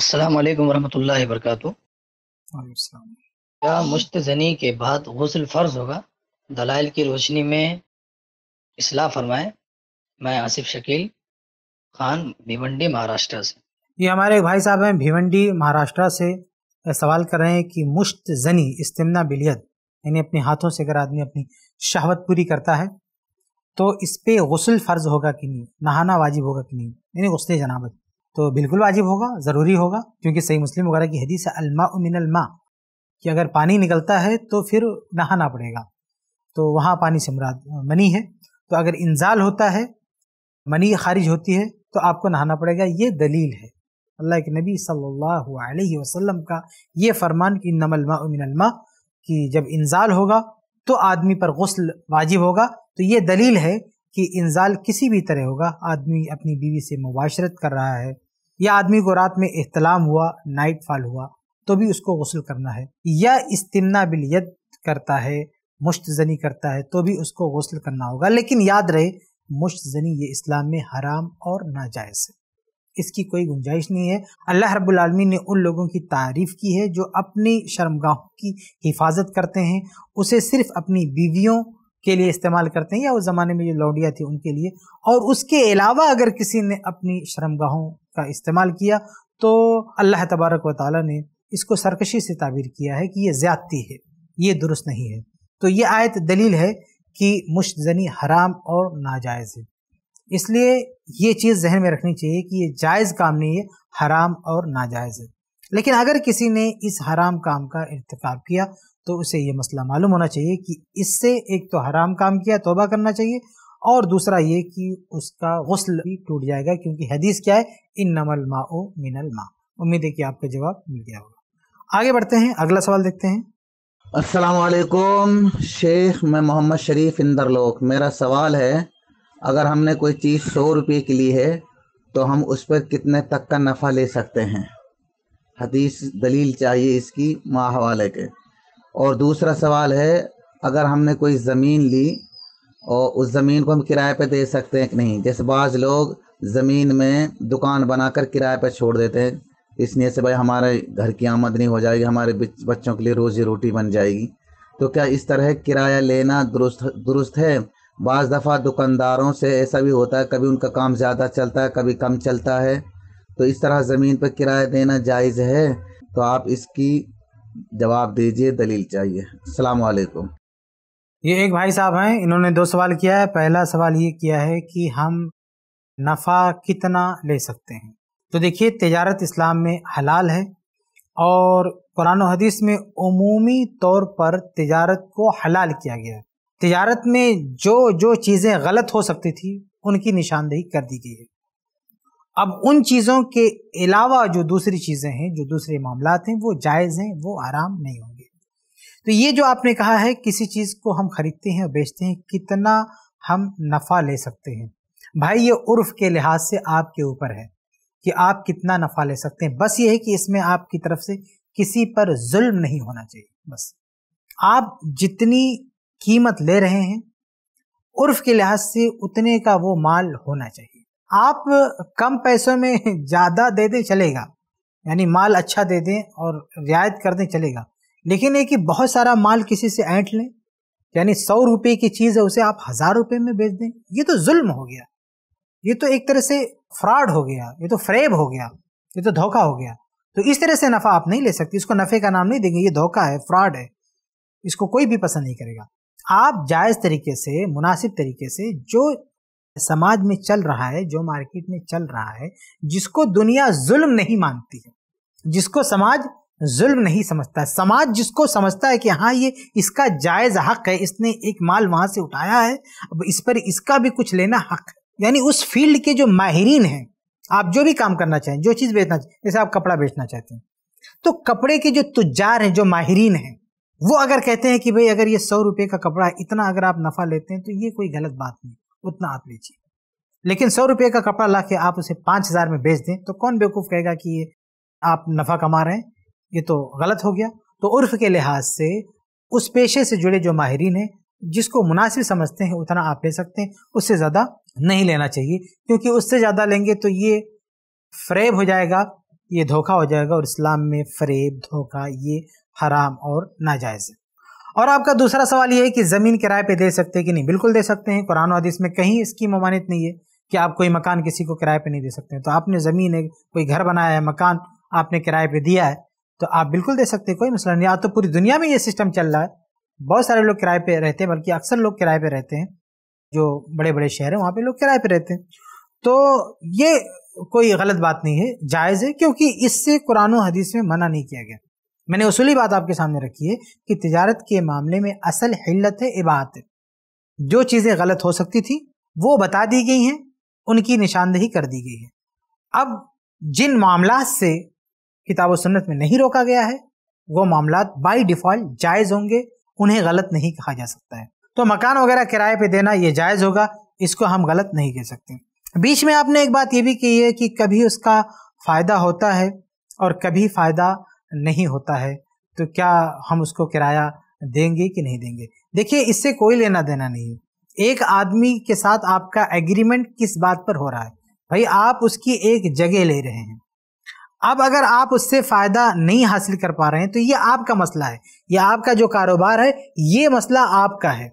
अस्सलाम वालेकुम वरहमतुल्लाहि वबरकातुहू क्या मुश्तजनी के बाद गसल फर्ज होगा दलाइल की रोशनी में इसलाह फरमाए मैं आसिफ शकील खान भिवंडी महाराष्ट्र से ये हमारे भाई साहब हैं भिवंडी महाराष्ट्र से सवाल कर रहे हैं कि मुश्त जनी इस्तेमना बिलियत यानी अपने हाथों से अगर आदमी अपनी शहवत पूरी करता है तो इस पर गसल फ़र्ज होगा कि नहीं नहाना वाजिब होगा कि नहीं यानी गसल जनाबत तो बिल्कुल वाजिब होगा ज़रूरी होगा क्योंकि सही मुस्लिम वगैरह की हदीस है अलमा कि अगर पानी निकलता है तो फिर नहाना पड़ेगा तो वहाँ पानी से मुराद मनी है तो अगर इंजाल होता है मनी खारिज होती है तो आपको नहाना पड़ेगा ये दलील है अल्लाह के नबी सल्लल्लाहु अलैहि वसल्लम का ये फरमान कि नमलमा मिनलमा कि जब इंजाल होगा तो आदमी पर गसल वाजिब होगा तो ये दलील है कि इंजाल किसी भी तरह होगा आदमी अपनी बीवी से मुबाशरत कर रहा है या आदमी को रात में अहतलाम हुआ नाइट फॉल हुआ तो भी उसको गसल करना है या इस्तना बिलियत करता है मुश्त जनी करता है तो भी उसको गसल करना होगा लेकिन याद रहे मुश्त जनी ये इस्लाम में हराम और नाजायज़ है इसकी कोई गुंजाइश नहीं है अल्लाह रब्लमी ने उन लोगों की तारीफ़ की है जो अपनी शर्मगाहों की हिफाजत करते हैं उसे सिर्फ अपनी बीवियों के लिए इस्तेमाल करते हैं या उस ज़माने में जो लौडिया थी उनके लिए और उसके अलावा अगर किसी ने अपनी शर्मगाहों का इस्तेमाल किया तो अल्लाह तबारक व ताली ने इसको सरकशी से ताबीर किया है कि ये ज़्यादती है ये दुरुस्त नहीं है तो ये आयत दलील है कि मुश्तजनी हराम और नाजायज़ है इसलिए ये चीज़ जहन में रखनी चाहिए कि ये जायज़ काम नहीं है हराम और नाजायज़ है लेकिन अगर किसी ने इस हराम काम का इरतकब किया तो उसे ये मसला मालूम होना चाहिए कि इससे एक तो हराम काम किया तोबा करना चाहिए और दूसरा ये कि उसका गसल भी टूट जाएगा क्योंकि हदीस क्या है इन नमल मा ओ मिनल मा उम्मीद है कि आपका जवाब मिल गया होगा आगे बढ़ते हैं अगला सवाल देखते हैं असलकुम शेख मैं मोहम्मद शरीफ इंदरलोक मेरा सवाल है अगर हमने कोई चीज़ सौ रुपये की ली है तो हम उस पर कितने तक का नफ़ा ले सकते हैं हदीस दलील चाहिए इसकी माह हवाले के और दूसरा सवाल है अगर हमने कोई ज़मीन ली और उस ज़मीन को हम किराए पे दे सकते हैं कि नहीं जैसे बाज़ लोग ज़मीन में दुकान बनाकर किराए पर छोड़ देते हैं इसलिए से भाई हमारे घर की आमदनी हो जाएगी हमारे बच्चों के लिए रोज़ी रोटी बन जाएगी तो क्या इस तरह किराया लेना दुरुस्त दुरुस्त है बज़ दफ़ा दुकानदारों से ऐसा भी होता है कभी उनका काम ज़्यादा चलता है कभी कम चलता है तो इस तरह ज़मीन पर किराया देना जायज़ है तो आप इसकी जवाब दीजिए दलील चाहिए अलकुम ये एक भाई साहब हैं इन्होंने दो सवाल किया है पहला सवाल ये किया है कि हम नफ़ा कितना ले सकते हैं तो देखिए तजारत इस्लाम में हलाल है और कुरान हदीस में अमूमी तौर पर तजारत को हलाल किया गया है तजारत में जो जो चीज़ें गलत हो सकती थी उनकी निशानदेही कर दी गई है अब उन चीज़ों के अलावा जो दूसरी चीज़ें हैं जो दूसरे मामला हैं वो जायज़ हैं वो आराम नहीं होंगे तो ये जो आपने कहा है किसी चीज़ को हम ख़रीदते हैं और बेचते हैं कितना हम नफ़ा ले सकते हैं भाई ये उर्फ के लिहाज से आपके ऊपर है कि आप कितना नफ़ा ले सकते हैं बस ये है कि इसमें आपकी तरफ से किसी पर जुल्म नहीं होना चाहिए बस आप जितनी कीमत ले रहे हैं उर्फ के लिहाज से उतने का वो माल होना चाहिए आप कम पैसों में ज़्यादा दे दें चलेगा यानी माल अच्छा दे दें और रियायत कर दें चलेगा लेकिन ये कि बहुत सारा माल किसी से ऐंठ लें यानी सौ रुपये की चीज़ है उसे आप हज़ार रुपये में बेच दें ये तो जुल्म हो गया ये तो एक तरह से फ्रॉड हो गया ये तो फ्रेब हो गया ये तो धोखा हो गया तो इस तरह से नफ़ा आप नहीं ले सकते इसको नफ़े का नाम नहीं देंगे ये धोखा है फ्रॉड है इसको कोई भी पसंद नहीं करेगा आप जायज़ तरीके से मुनासिब तरीके से जो समाज में चल रहा है जो मार्केट में चल रहा है जिसको दुनिया जुल्म नहीं मानती है जिसको समाज जुल्म नहीं समझता समाज जिसको समझता है कि हाँ ये इसका जायज़ हक है इसने एक माल वहाँ से उठाया है अब इस पर इसका भी कुछ लेना हक है यानी उस फील्ड के जो माहरीन हैं आप जो भी काम करना चाहें जो चीज़ बेचना चाहें जैसे आप कपड़ा बेचना चाहते हैं तो कपड़े के जो तुजार हैं जो माहरीन हैं वो अगर कहते हैं कि भाई अगर ये सौ रुपये का कपड़ा है इतना अगर आप नफ़ा लेते हैं तो ये कोई गलत बात नहीं उतना आप लीजिए लेकिन सौ रुपये का कपड़ा ला के आप उसे पाँच हज़ार में बेच दें तो कौन बेवकूफ़ कहेगा कि ये आप नफ़ा कमा रहे हैं ये तो गलत हो गया तो उर्फ के लिहाज से उस पेशे से जुड़े जो माहरीन हैं जिसको मुनासिब समझते हैं उतना आप ले सकते हैं उससे ज़्यादा नहीं लेना चाहिए क्योंकि उससे ज़्यादा लेंगे तो ये फ्रेब हो जाएगा ये धोखा हो जाएगा और इस्लाम में फरेब धोखा ये हराम और नाजायज़ है और आपका दूसरा सवाल यह है कि ज़मीन किराए पे दे सकते हैं कि नहीं बिल्कुल दे सकते हैं कुरान हदीस में कहीं इसकी ममानित नहीं है कि आप कोई मकान किसी को किराए पे नहीं दे सकते तो आपने ज़मीन है कोई घर बनाया है मकान आपने किराए पे दिया है तो आप बिल्कुल दे सकते हैं कोई मसला नहीं आज तो पूरी दुनिया में ये सिस्टम चल रहा है बहुत सारे लोग किराए पर रहते हैं बल्कि अक्सर लोग किराए पर रहते हैं जो बड़े बड़े शहर हैं वहाँ पर लोग किराए पर रहते हैं तो ये कोई गलत बात नहीं है जायज़ है क्योंकि इससे कुरान हदीस में मना नहीं किया गया मैंने उसूली बात आपके सामने रखी है कि तजारत के मामले में असल हिलत है इबात जो चीज़ें गलत हो सकती थी वो बता दी गई हैं उनकी निशानदेही कर दी गई है अब जिन मामला से किताब सुन्नत में नहीं रोका गया है वो मामला बाई डिफ़ॉल्ट जायज़ होंगे उन्हें गलत नहीं कहा जा सकता है तो मकान वगैरह किराए पर देना ये जायज़ होगा इसको हम गलत नहीं कह सकते बीच में आपने एक बात ये भी कही है कि कभी उसका फ़ायदा होता है और कभी फ़ायदा नहीं होता है तो क्या हम उसको किराया देंगे कि नहीं देंगे देखिए इससे कोई लेना देना नहीं है एक आदमी के साथ आपका एग्रीमेंट किस बात पर हो रहा है भाई आप उसकी एक जगह ले रहे हैं अब अगर आप उससे फ़ायदा नहीं हासिल कर पा रहे हैं तो ये आपका मसला है यह आपका जो कारोबार है ये मसला आपका है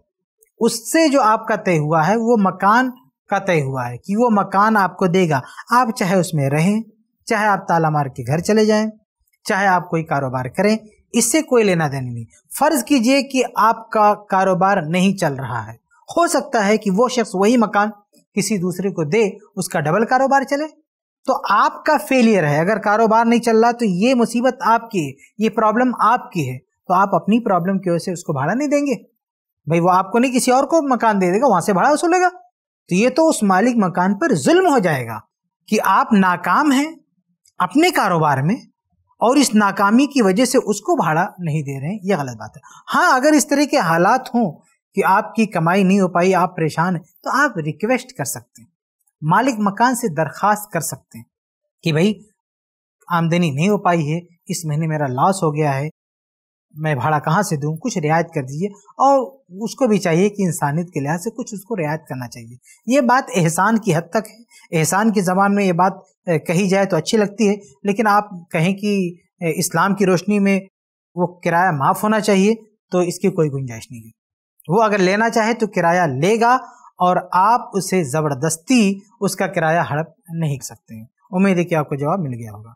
उससे जो आपका तय हुआ है वो मकान का तय हुआ है कि वो मकान आपको देगा आप चाहे उसमें रहें चाहे आप ताला मार के घर चले जाएं चाहे आप कोई कारोबार करें इससे कोई लेना देना नहीं फ़र्ज़ कीजिए कि आपका कारोबार नहीं चल रहा है हो सकता है कि वो शख्स वही मकान किसी दूसरे को दे उसका डबल कारोबार चले तो आपका फेलियर है अगर कारोबार नहीं चल रहा तो ये मुसीबत आपकी है ये प्रॉब्लम आपकी है तो आप अपनी प्रॉब्लम की वजह से उसको भाड़ा नहीं देंगे भाई वो आपको नहीं किसी और को मकान दे देगा वहां से भाड़ा वसूलेगा तो ये तो उस मालिक मकान पर जुल्म हो जाएगा कि आप नाकाम हैं अपने कारोबार में और इस नाकामी की वजह से उसको भाड़ा नहीं दे रहे हैं यह गलत बात है हाँ अगर इस तरह के हालात हों कि आपकी कमाई नहीं हो पाई आप परेशान हैं तो आप रिक्वेस्ट कर सकते हैं मालिक मकान से दरख्वास्त कर सकते हैं कि भाई आमदनी नहीं हो पाई है इस महीने मेरा लॉस हो गया है मैं भाड़ा कहाँ से दूँ कुछ रियायत कर दीजिए और उसको भी चाहिए कि इंसानियत के लिहाज से कुछ उसको रियायत करना चाहिए ये बात एहसान की हद तक है एहसान की ज़बान में ये बात कही जाए तो अच्छी लगती है लेकिन आप कहें कि इस्लाम की रोशनी में वो किराया माफ़ होना चाहिए तो इसकी कोई गुंजाइश नहीं है वो अगर लेना चाहे तो किराया लेगा और आप उसे ज़बरदस्ती उसका किराया हड़प नहीं सकते उम्मीद है कि आपको जवाब मिल गया होगा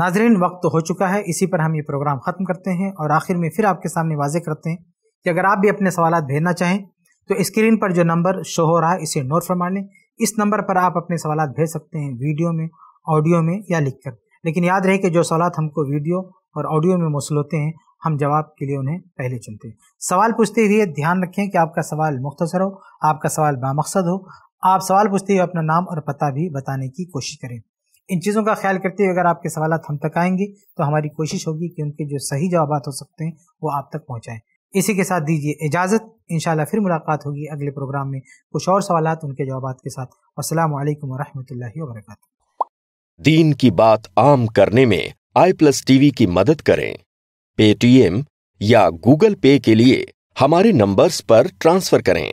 नाजरीन वक्त हो चुका है इसी पर हम ये प्रोग्राम ख़त्म करते हैं और आखिर में फिर आपके सामने वाजे करते हैं कि अगर आप भी अपने सवाल भेजना चाहें तो स्क्रीन पर जो नंबर शो हो रहा है इसे नोट फरमा लें इस नंबर पर आप अपने सवाल भेज सकते हैं वीडियो में ऑडियो में या लिख कर लेकिन याद रहे कि जो सवाल हमको वीडियो और ऑडियो में मौसू होते हैं हम जवाब के लिए उन्हें पहले चुनते हैं सवाल पूछते हुए ध्यान रखें कि आपका सवाल मुख्तसर हो आपका सवाल बामकसद हो आप सवाल पूछते हुए अपना नाम और पता भी बताने की कोशिश करें इन चीज़ों का ख्याल करते हुए अगर आपके सवाल हम तक आएंगे तो हमारी कोशिश होगी कि उनके जो सही जवाब हो सकते हैं वो आप तक पहुँचाएँ इसी के साथ दीजिए इजाज़त इन फिर मुलाकात होगी अगले प्रोग्राम में कुछ और सवाल उनके जवाब के साथ असलम वरहमल वरक दीन की बात आम करने में आई प्लस टीवी की मदद करें पेटीएम या गूगल पे के लिए हमारे नंबर्स पर ट्रांसफर करें